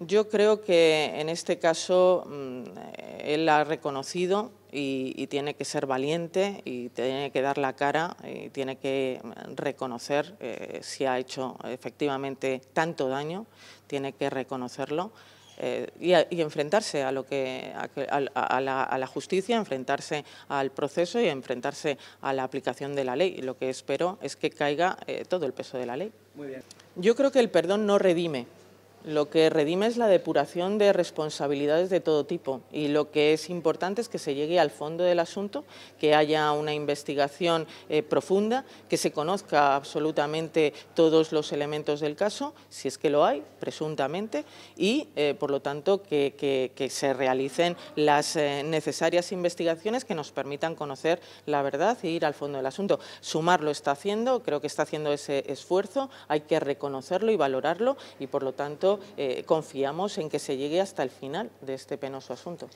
Yo creo que en este caso mm, él ha reconocido y, tiene que ser valiente y tiene que dar la cara y tiene que reconocer eh, si ha hecho efectivamente tanto daño, tiene que reconocerlo. Eh, y, enfrentarse a lo que a, la, justicia, enfrentarse al proceso y enfrentarse a la aplicación de la ley. lo que espero es que caiga eh, todo el peso de la ley. Muy bien. Yo creo que el perdón no redime, lo que redime es la depuración de responsabilidades de todo tipo y lo que es importante es que se llegue al fondo del asunto, que haya una investigación eh, profunda, que se conozca absolutamente todos los elementos del caso, si es que lo hay, presuntamente, y eh, por lo tanto que, se realicen las eh, necesarias investigaciones que nos permitan conocer la verdad e ir al fondo del asunto. Sumar lo está haciendo, creo que está haciendo ese esfuerzo, hay que reconocerlo y valorarlo y por lo tanto eh, confiamos en que se llegue hasta el final de este penoso asunto.